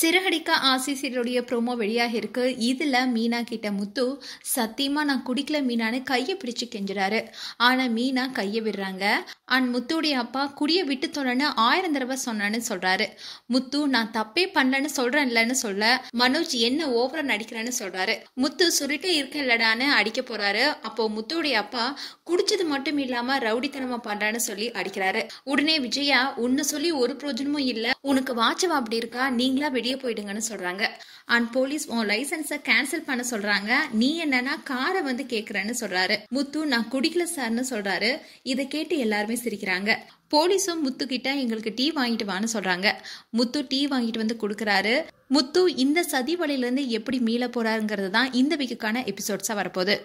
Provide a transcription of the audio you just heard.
சிறகடிக்க ஆசிசியருடைய ப்ரோமோ வெளியாக இருக்கு இதில் மீனா கிட்ட முத்து சத்தியமாக நான் குடிக்கல மீனான்னு கையை பிடிச்சு கெஞ்சுறாரு ஆனால் மீனா கையை விடுறாங்க அண்ட் முத்துடைய அப்பா குடியை விட்டு தொலைன்னு ஆயிரம் தடவை சொன்னான்னு சொல்கிறாரு முத்து நான் தப்பே பண்ணலன்னு இல்லன்னு சொல்ல மனோஜ் என்ன ஓவரா நடிக்கிறேன்னு சொல்கிறாரு முத்து சுருட்டே இல்லடான்னு அடிக்க போகிறாரு அப்போ முத்துடைய அப்பா குடிச்சது மட்டும் இல்லாமல் ரவுடித்தனமாக பண்ணுறான்னு சொல்லி அடிக்கிறாரு உடனே விஜயா உன்னை சொல்லி ஒரு பிரோஜனமும் இல்லை உனக்கு வாட்சவா அப்படி இருக்கா நீங்களா வெடி வெளியே போயிடுங்கன்னு சொல்றாங்க அண்ட் போலீஸ் உன் லைசன்ஸ கேன்சல் பண்ண சொல்றாங்க நீ என்னன்னா காரை வந்து கேக்குறன்னு சொல்றாரு முத்து நான் குடிக்கல சார்னு சொல்றாரு இதை கேட்டு எல்லாருமே சிரிக்கிறாங்க போலீஸும் முத்து கிட்ட எங்களுக்கு டீ வாங்கிட்டு வான்னு சொல்றாங்க முத்து டீ வாங்கிட்டு வந்து கொடுக்குறாரு முத்து இந்த சதி இருந்து எப்படி மீள போறாருங்கிறது தான் இந்த வீக்குக்கான எபிசோட்ஸா வரப்போகுது